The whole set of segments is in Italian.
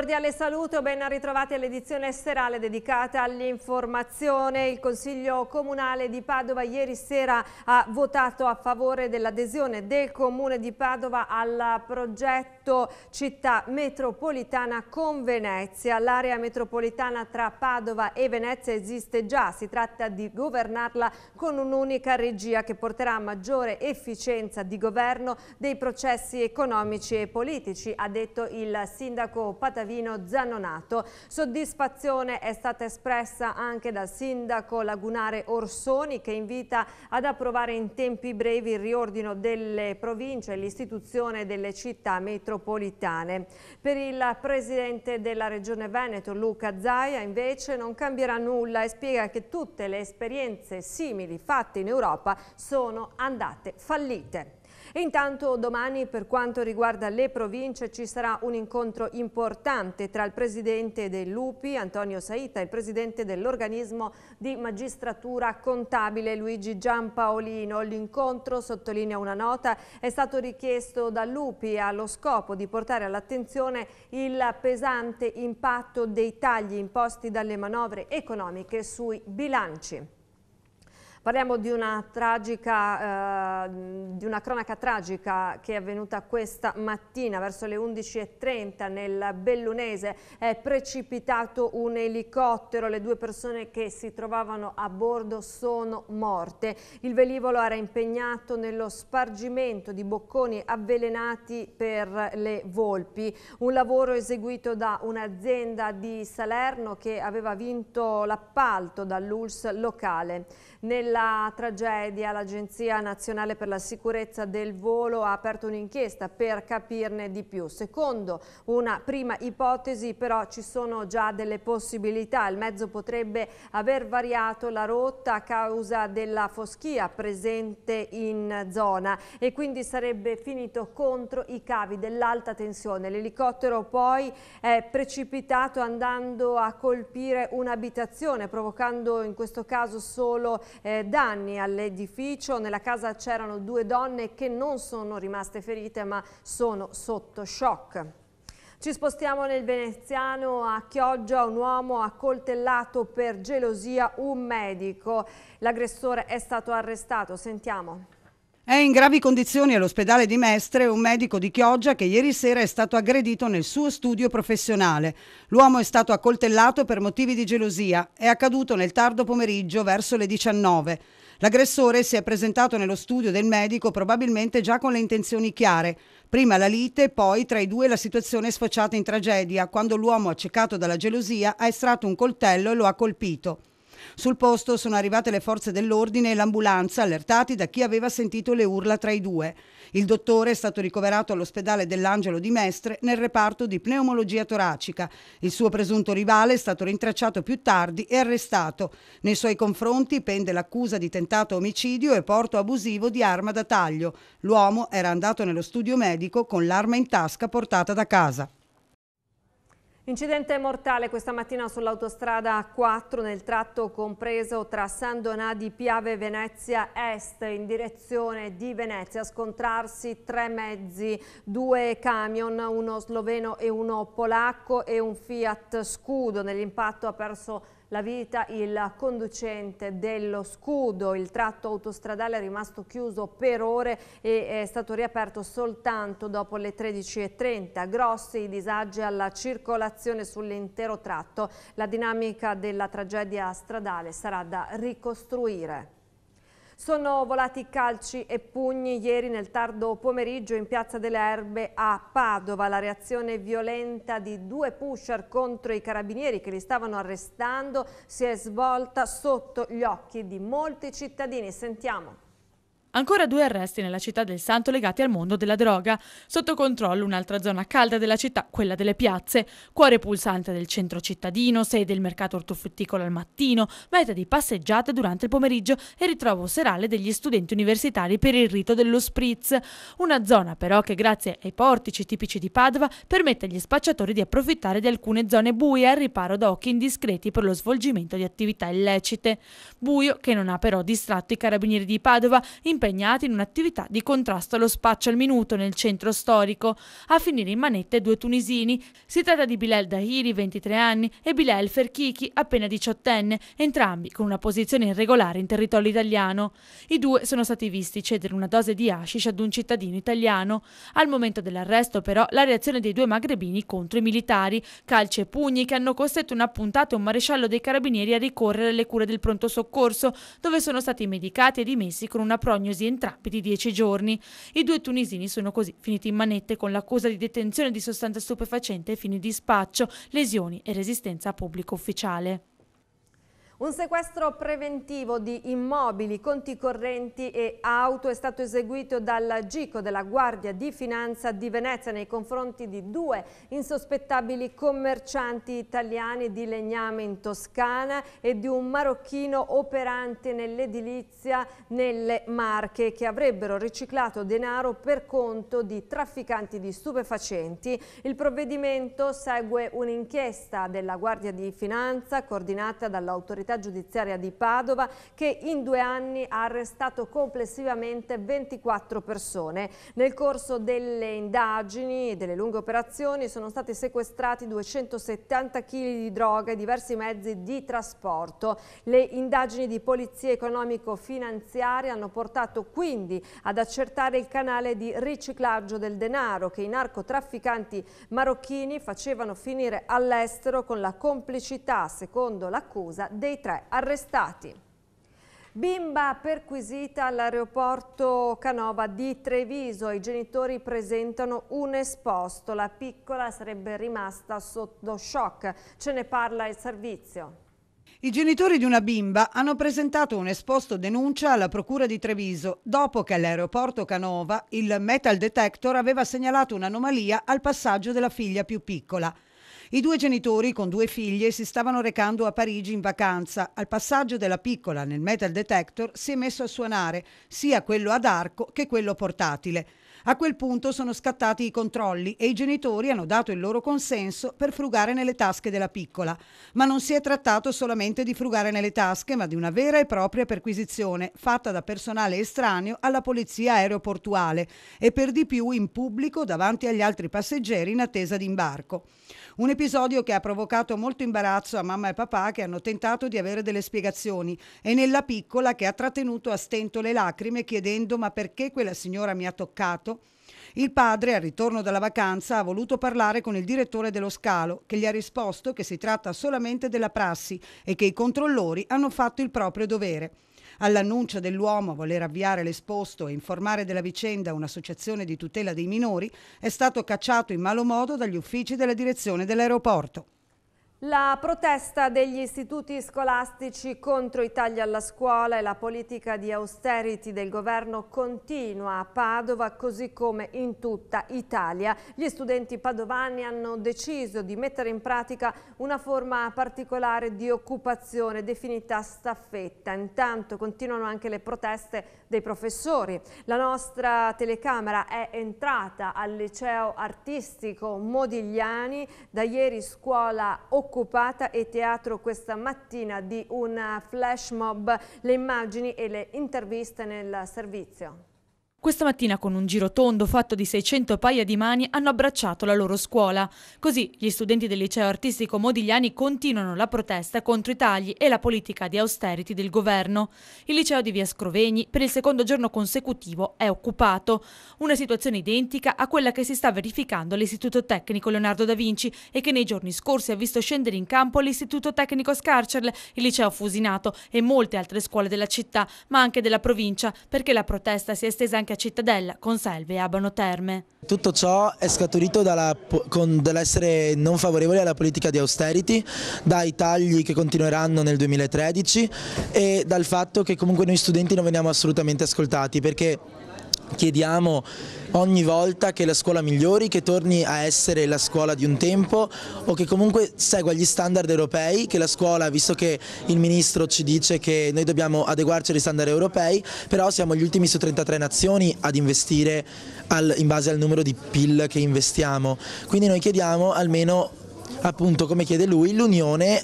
cordiale saluto ben ritrovati all'edizione serale dedicata all'informazione. Il Consiglio Comunale di Padova ieri sera ha votato a favore dell'adesione del Comune di Padova al progetto Città Metropolitana con Venezia. L'area metropolitana tra Padova e Venezia esiste già, si tratta di governarla con un'unica regia che porterà a maggiore efficienza di governo dei processi economici e politici, ha detto il sindaco Pataviano cittadino Zanonato. Soddisfazione è stata espressa anche dal sindaco lagunare Orsoni che invita ad approvare in tempi brevi il riordino delle province e l'istituzione delle città metropolitane. Per il presidente della Regione Veneto, Luca Zaia, invece non cambierà nulla e spiega che tutte le esperienze simili fatte in Europa sono andate fallite. E intanto domani per quanto riguarda le province ci sarà un incontro importante tra il presidente dell'UPI Antonio Saita e il presidente dell'organismo di magistratura contabile Luigi Giampaolino. L'incontro, sottolinea una nota, è stato richiesto dall'UPI allo scopo di portare all'attenzione il pesante impatto dei tagli imposti dalle manovre economiche sui bilanci. Parliamo di una, tragica, eh, di una cronaca tragica che è avvenuta questa mattina verso le 11.30 nel Bellunese. È precipitato un elicottero, le due persone che si trovavano a bordo sono morte. Il velivolo era impegnato nello spargimento di bocconi avvelenati per le volpi. Un lavoro eseguito da un'azienda di Salerno che aveva vinto l'appalto dall'ULS locale. Nel della tragedia l'Agenzia Nazionale per la Sicurezza del Volo ha aperto un'inchiesta per capirne di più. Secondo una prima ipotesi però ci sono già delle possibilità. Il mezzo potrebbe aver variato la rotta a causa della foschia presente in zona e quindi sarebbe finito contro i cavi dell'alta tensione. L'elicottero poi è precipitato andando a colpire un'abitazione provocando in questo caso solo eh, danni all'edificio. Nella casa c'erano due donne che non sono rimaste ferite ma sono sotto shock. Ci spostiamo nel veneziano, a Chioggia un uomo ha accoltellato per gelosia un medico. L'aggressore è stato arrestato, sentiamo. È in gravi condizioni all'ospedale di Mestre un medico di Chioggia che ieri sera è stato aggredito nel suo studio professionale. L'uomo è stato accoltellato per motivi di gelosia. È accaduto nel tardo pomeriggio verso le 19. L'aggressore si è presentato nello studio del medico probabilmente già con le intenzioni chiare. Prima la lite, poi tra i due la situazione è sfociata in tragedia, quando l'uomo accecato dalla gelosia ha estratto un coltello e lo ha colpito. Sul posto sono arrivate le forze dell'ordine e l'ambulanza, allertati da chi aveva sentito le urla tra i due. Il dottore è stato ricoverato all'ospedale dell'Angelo di Mestre nel reparto di pneumologia toracica. Il suo presunto rivale è stato rintracciato più tardi e arrestato. Nei suoi confronti pende l'accusa di tentato omicidio e porto abusivo di arma da taglio. L'uomo era andato nello studio medico con l'arma in tasca portata da casa. Incidente mortale questa mattina sull'autostrada 4 nel tratto compreso tra San Donà di Piave e Venezia Est in direzione di Venezia. Scontrarsi tre mezzi, due camion, uno sloveno e uno polacco e un Fiat Scudo. Nell'impatto ha perso la vita il conducente dello scudo. Il tratto autostradale è rimasto chiuso per ore e è stato riaperto soltanto dopo le 13.30. Grossi disagi alla circolazione sull'intero tratto. La dinamica della tragedia stradale sarà da ricostruire. Sono volati calci e pugni ieri nel tardo pomeriggio in Piazza delle Erbe a Padova. La reazione violenta di due pusher contro i carabinieri che li stavano arrestando si è svolta sotto gli occhi di molti cittadini. Sentiamo. Ancora due arresti nella città del Santo legati al mondo della droga. Sotto controllo un'altra zona calda della città, quella delle piazze, cuore pulsante del centro cittadino, sede del mercato ortofrutticolo al mattino, meta di passeggiate durante il pomeriggio e ritrovo serale degli studenti universitari per il rito dello spritz. Una zona però che grazie ai portici tipici di Padova permette agli spacciatori di approfittare di alcune zone buie al riparo da occhi indiscreti per lo svolgimento di attività illecite. Buio che non ha però distratto i carabinieri di Padova in impegnati in un'attività di contrasto allo spaccio al minuto nel centro storico. A finire in manette due tunisini. Si tratta di Bilal Dahiri, 23 anni, e Bilal Ferchichi, appena 18enne, entrambi con una posizione irregolare in territorio italiano. I due sono stati visti cedere una dose di hashish ad un cittadino italiano. Al momento dell'arresto, però, la reazione dei due magrebini contro i militari, calci e pugni che hanno costretto una puntata e un maresciallo dei carabinieri a ricorrere alle cure del pronto soccorso, dove sono stati medicati e dimessi con una prognosi prognosi entrappi di 10 giorni. I due tunisini sono così finiti in manette con l'accusa di detenzione di sostanza stupefacente ai fini di spaccio, lesioni e resistenza a pubblico ufficiale. Un sequestro preventivo di immobili, conti correnti e auto è stato eseguito dal GICO della Guardia di Finanza di Venezia nei confronti di due insospettabili commercianti italiani di legname in Toscana e di un marocchino operante nell'edilizia nelle Marche che avrebbero riciclato denaro per conto di trafficanti di stupefacenti. Il provvedimento segue un'inchiesta della Guardia di Finanza coordinata dall'autorità dell'autorità giudiziaria di Padova che in due anni ha arrestato complessivamente 24 persone. Nel corso delle indagini e delle lunghe operazioni sono stati sequestrati 270 kg di droga e diversi mezzi di trasporto. Le indagini di polizia economico-finanziaria hanno portato quindi ad accertare il canale di riciclaggio del denaro che i narcotrafficanti marocchini facevano finire all'estero con la complicità, secondo l'accusa, dei tre arrestati. Bimba perquisita all'aeroporto Canova di Treviso, i genitori presentano un esposto, la piccola sarebbe rimasta sotto shock, ce ne parla il servizio. I genitori di una bimba hanno presentato un esposto denuncia alla Procura di Treviso dopo che all'aeroporto Canova il metal detector aveva segnalato un'anomalia al passaggio della figlia più piccola. I due genitori con due figlie si stavano recando a Parigi in vacanza. Al passaggio della piccola nel metal detector si è messo a suonare sia quello ad arco che quello portatile. A quel punto sono scattati i controlli e i genitori hanno dato il loro consenso per frugare nelle tasche della piccola. Ma non si è trattato solamente di frugare nelle tasche, ma di una vera e propria perquisizione fatta da personale estraneo alla polizia aeroportuale e per di più in pubblico davanti agli altri passeggeri in attesa di imbarco. Un episodio che ha provocato molto imbarazzo a mamma e papà che hanno tentato di avere delle spiegazioni e nella piccola che ha trattenuto a stento le lacrime chiedendo ma perché quella signora mi ha toccato? Il padre, al ritorno dalla vacanza, ha voluto parlare con il direttore dello scalo, che gli ha risposto che si tratta solamente della prassi e che i controllori hanno fatto il proprio dovere. All'annuncio dell'uomo a voler avviare l'esposto e informare della vicenda un'associazione di tutela dei minori, è stato cacciato in malo modo dagli uffici della direzione dell'aeroporto. La protesta degli istituti scolastici contro i tagli alla scuola e la politica di austerity del governo continua a Padova così come in tutta Italia. Gli studenti padovani hanno deciso di mettere in pratica una forma particolare di occupazione definita staffetta. Intanto continuano anche le proteste dei professori. La nostra telecamera è entrata al liceo artistico Modigliani, da ieri scuola occupazione occupata e teatro questa mattina di un flash mob, le immagini e le interviste nel servizio. Questa mattina con un giro tondo fatto di 600 paia di mani hanno abbracciato la loro scuola. Così gli studenti del liceo artistico Modigliani continuano la protesta contro i tagli e la politica di austerity del governo. Il liceo di Via Scrovegni per il secondo giorno consecutivo è occupato. Una situazione identica a quella che si sta verificando all'Istituto Tecnico Leonardo da Vinci e che nei giorni scorsi ha visto scendere in campo l'Istituto Tecnico Scarcerle, il liceo Fusinato e molte altre scuole della città ma anche della provincia perché la protesta si è estesa anche anche a Cittadella, Conselve e Abano Terme. Tutto ciò è scaturito dall'essere non favorevoli alla politica di austerity, dai tagli che continueranno nel 2013 e dal fatto che comunque noi studenti non veniamo assolutamente ascoltati perché chiediamo ogni volta che la scuola migliori, che torni a essere la scuola di un tempo o che comunque segua gli standard europei, che la scuola, visto che il ministro ci dice che noi dobbiamo adeguarci agli standard europei, però siamo gli ultimi su 33 nazioni ad investire al, in base al numero di PIL che investiamo, quindi noi chiediamo almeno appunto come chiede lui l'unione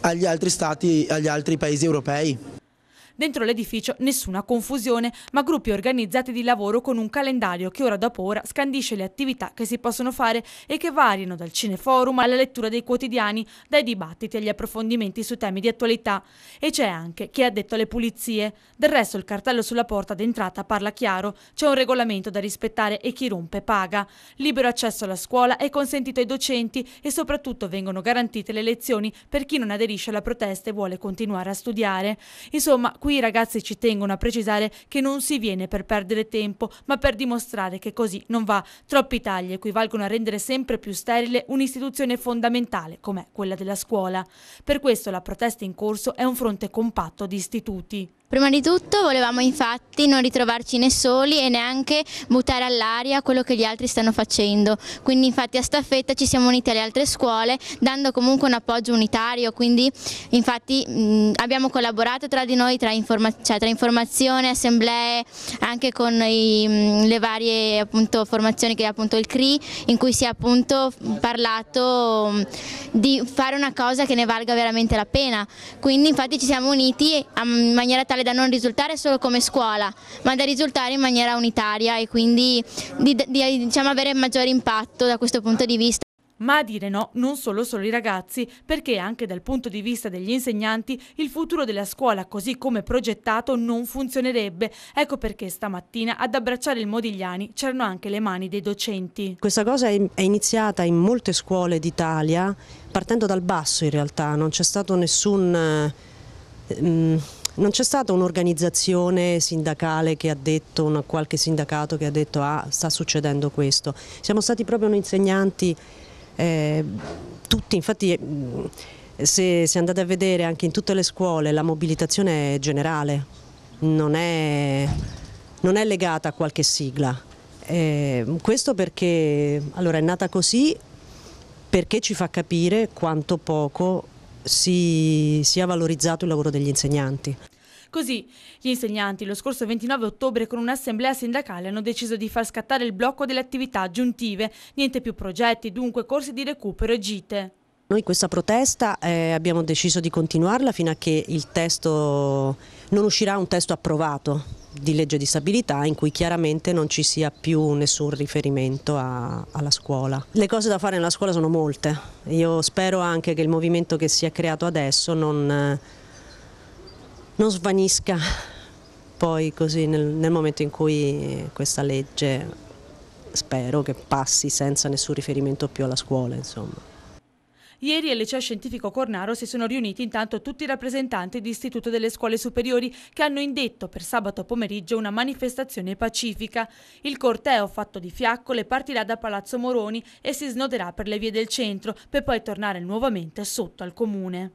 agli altri stati, agli altri paesi europei. Dentro l'edificio nessuna confusione, ma gruppi organizzati di lavoro con un calendario che ora dopo ora scandisce le attività che si possono fare e che variano dal cineforum alla lettura dei quotidiani, dai dibattiti agli approfondimenti su temi di attualità. E c'è anche chi è addetto alle pulizie. Del resto il cartello sulla porta d'entrata parla chiaro, c'è un regolamento da rispettare e chi rompe paga. Libero accesso alla scuola è consentito ai docenti e soprattutto vengono garantite le lezioni per chi non aderisce alla protesta e vuole continuare a studiare. Insomma, qui qui i ragazzi ci tengono a precisare che non si viene per perdere tempo, ma per dimostrare che così non va. Troppi tagli equivalgono a rendere sempre più sterile un'istituzione fondamentale come quella della scuola. Per questo la protesta in corso è un fronte compatto di istituti. Prima di tutto volevamo infatti non ritrovarci né soli e neanche buttare all'aria quello che gli altri stanno facendo, quindi infatti a staffetta ci siamo uniti alle altre scuole dando comunque un appoggio unitario, quindi infatti mh, abbiamo collaborato tra di noi tra, informa cioè, tra informazione, assemblee, anche con i, mh, le varie appunto, formazioni che è appunto il CRI in cui si è appunto parlato mh, di fare una cosa che ne valga veramente la pena, quindi infatti ci siamo uniti eh, in maniera tale tale da non risultare solo come scuola, ma da risultare in maniera unitaria e quindi di, di diciamo, avere maggiore impatto da questo punto di vista. Ma a dire no non solo solo i ragazzi, perché anche dal punto di vista degli insegnanti il futuro della scuola così come progettato non funzionerebbe. Ecco perché stamattina ad abbracciare il Modigliani c'erano anche le mani dei docenti. Questa cosa è iniziata in molte scuole d'Italia partendo dal basso in realtà, non c'è stato nessun... Eh, mm, non c'è stata un'organizzazione sindacale che ha detto, un qualche sindacato che ha detto ah sta succedendo questo, siamo stati proprio noi insegnanti eh, tutti, infatti mm, se, se andate a vedere anche in tutte le scuole la mobilitazione è generale, non è, non è legata a qualche sigla. Eh, questo perché allora, è nata così perché ci fa capire quanto poco si sia valorizzato il lavoro degli insegnanti. Così gli insegnanti lo scorso 29 ottobre con un'assemblea sindacale hanno deciso di far scattare il blocco delle attività aggiuntive, niente più progetti, dunque corsi di recupero e gite. Noi questa protesta eh, abbiamo deciso di continuarla fino a che il testo non uscirà un testo approvato di legge di stabilità in cui chiaramente non ci sia più nessun riferimento a, alla scuola. Le cose da fare nella scuola sono molte, io spero anche che il movimento che si è creato adesso non, non svanisca poi così nel, nel momento in cui questa legge spero che passi senza nessun riferimento più alla scuola. Insomma. Ieri al liceo scientifico Cornaro si sono riuniti intanto tutti i rappresentanti di Istituto delle Scuole Superiori che hanno indetto per sabato pomeriggio una manifestazione pacifica. Il corteo fatto di fiaccole partirà da Palazzo Moroni e si snoderà per le vie del centro per poi tornare nuovamente sotto al comune.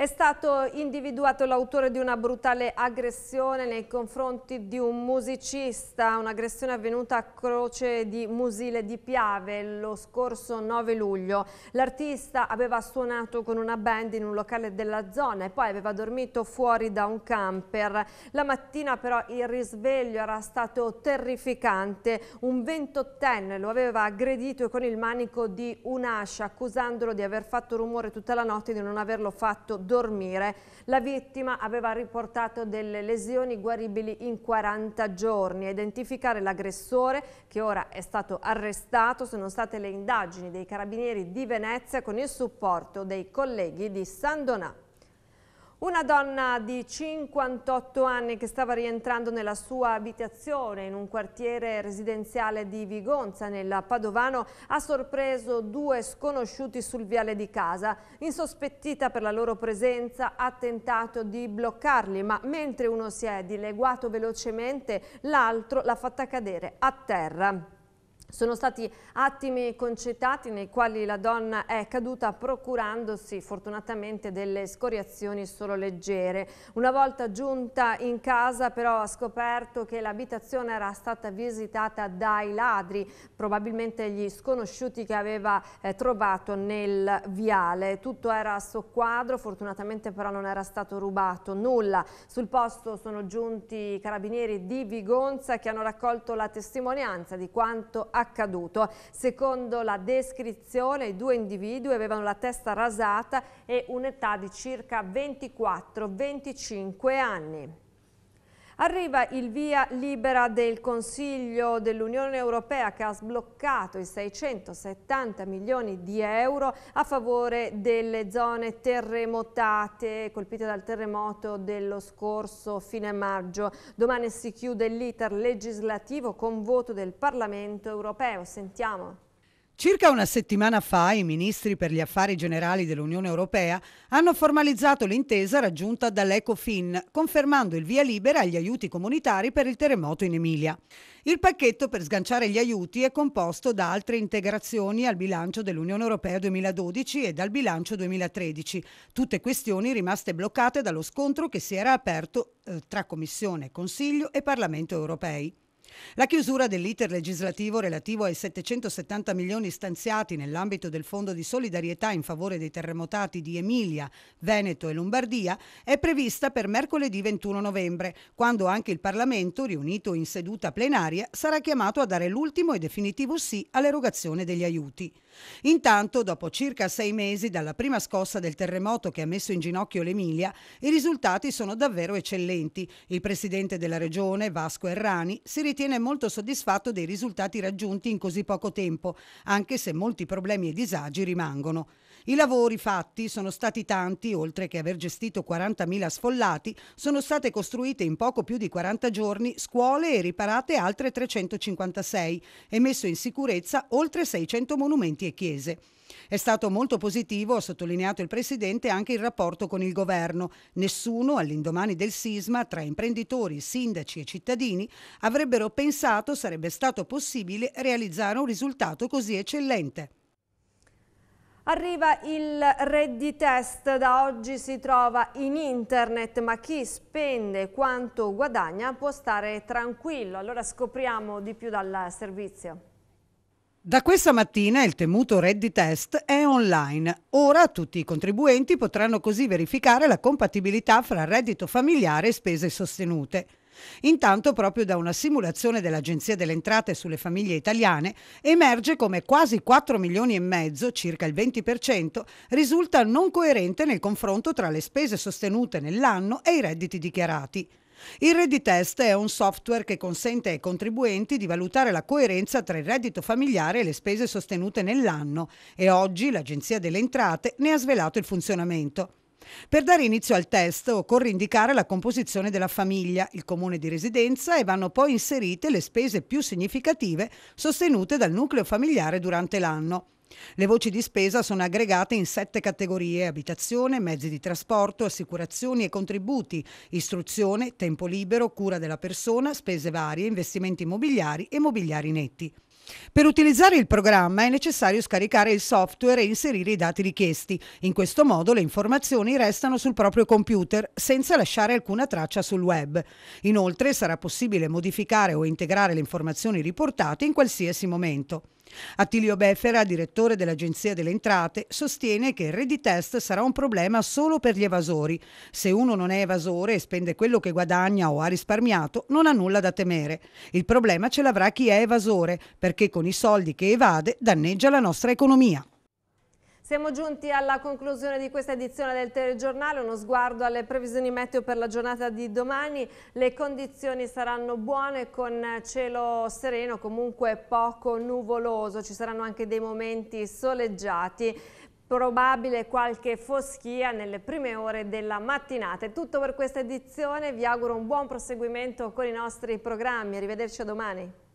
È stato individuato l'autore di una brutale aggressione nei confronti di un musicista, un'aggressione avvenuta a Croce di Musile di Piave lo scorso 9 luglio. L'artista aveva suonato con una band in un locale della zona e poi aveva dormito fuori da un camper. La mattina però il risveglio era stato terrificante. Un ventottenne lo aveva aggredito con il manico di un'ascia accusandolo di aver fatto rumore tutta la notte e di non averlo fatto dormire. La vittima aveva riportato delle lesioni guaribili in 40 giorni. A identificare l'aggressore, che ora è stato arrestato, sono state le indagini dei carabinieri di Venezia con il supporto dei colleghi di San Donato. Una donna di 58 anni che stava rientrando nella sua abitazione in un quartiere residenziale di Vigonza, nel Padovano, ha sorpreso due sconosciuti sul viale di casa. Insospettita per la loro presenza, ha tentato di bloccarli, ma mentre uno si è dileguato velocemente, l'altro l'ha fatta cadere a terra. Sono stati attimi concettati nei quali la donna è caduta procurandosi fortunatamente delle scoriazioni solo leggere. Una volta giunta in casa però ha scoperto che l'abitazione era stata visitata dai ladri, probabilmente gli sconosciuti che aveva eh, trovato nel viale. Tutto era a soqquadro, fortunatamente però non era stato rubato nulla. Sul posto sono giunti i carabinieri di Vigonza che hanno raccolto la testimonianza di quanto accaduto accaduto. Secondo la descrizione i due individui avevano la testa rasata e un'età di circa 24-25 anni. Arriva il via libera del Consiglio dell'Unione Europea che ha sbloccato i 670 milioni di euro a favore delle zone terremotate colpite dal terremoto dello scorso fine maggio. Domani si chiude l'iter legislativo con voto del Parlamento europeo. Sentiamo. Circa una settimana fa i ministri per gli affari generali dell'Unione Europea hanno formalizzato l'intesa raggiunta dall'Ecofin, confermando il via libera agli aiuti comunitari per il terremoto in Emilia. Il pacchetto per sganciare gli aiuti è composto da altre integrazioni al bilancio dell'Unione Europea 2012 e dal bilancio 2013, tutte questioni rimaste bloccate dallo scontro che si era aperto eh, tra Commissione, Consiglio e Parlamento europei. La chiusura dell'iter legislativo relativo ai 770 milioni stanziati nell'ambito del Fondo di solidarietà in favore dei terremotati di Emilia, Veneto e Lombardia è prevista per mercoledì 21 novembre, quando anche il Parlamento, riunito in seduta plenaria, sarà chiamato a dare l'ultimo e definitivo sì all'erogazione degli aiuti. Intanto, dopo circa sei mesi dalla prima scossa del terremoto che ha messo in ginocchio l'Emilia, i risultati sono davvero eccellenti. Il presidente della regione, Vasco Errani, si ritiene ritiene molto soddisfatto dei risultati raggiunti in così poco tempo, anche se molti problemi e disagi rimangono. I lavori fatti sono stati tanti, oltre che aver gestito 40.000 sfollati, sono state costruite in poco più di 40 giorni scuole e riparate altre 356 e messo in sicurezza oltre 600 monumenti e chiese. È stato molto positivo, ha sottolineato il Presidente, anche il rapporto con il governo. Nessuno, all'indomani del sisma, tra imprenditori, sindaci e cittadini, avrebbero pensato sarebbe stato possibile realizzare un risultato così eccellente. Arriva il redditest, da oggi si trova in internet, ma chi spende quanto guadagna può stare tranquillo. Allora scopriamo di più dal servizio. Da questa mattina il temuto Ready Test è online. Ora tutti i contribuenti potranno così verificare la compatibilità fra reddito familiare e spese sostenute. Intanto, proprio da una simulazione dell'Agenzia delle Entrate sulle famiglie italiane, emerge come quasi 4 milioni e mezzo, circa il 20%, risulta non coerente nel confronto tra le spese sostenute nell'anno e i redditi dichiarati. Il RediTest è un software che consente ai contribuenti di valutare la coerenza tra il reddito familiare e le spese sostenute nell'anno e oggi l'Agenzia delle Entrate ne ha svelato il funzionamento. Per dare inizio al test occorre indicare la composizione della famiglia, il comune di residenza e vanno poi inserite le spese più significative sostenute dal nucleo familiare durante l'anno. Le voci di spesa sono aggregate in sette categorie: abitazione, mezzi di trasporto, assicurazioni e contributi, istruzione, tempo libero, cura della persona, spese varie, investimenti immobiliari e mobiliari netti. Per utilizzare il programma è necessario scaricare il software e inserire i dati richiesti. In questo modo le informazioni restano sul proprio computer senza lasciare alcuna traccia sul web. Inoltre sarà possibile modificare o integrare le informazioni riportate in qualsiasi momento. Attilio Beffera, direttore dell'Agenzia delle Entrate, sostiene che il ready test sarà un problema solo per gli evasori. Se uno non è evasore e spende quello che guadagna o ha risparmiato, non ha nulla da temere. Il problema ce l'avrà chi è evasore, perché con i soldi che evade danneggia la nostra economia. Siamo giunti alla conclusione di questa edizione del telegiornale, uno sguardo alle previsioni meteo per la giornata di domani. Le condizioni saranno buone con cielo sereno, comunque poco nuvoloso, ci saranno anche dei momenti soleggiati, probabile qualche foschia nelle prime ore della mattinata. È tutto per questa edizione, vi auguro un buon proseguimento con i nostri programmi, arrivederci a domani.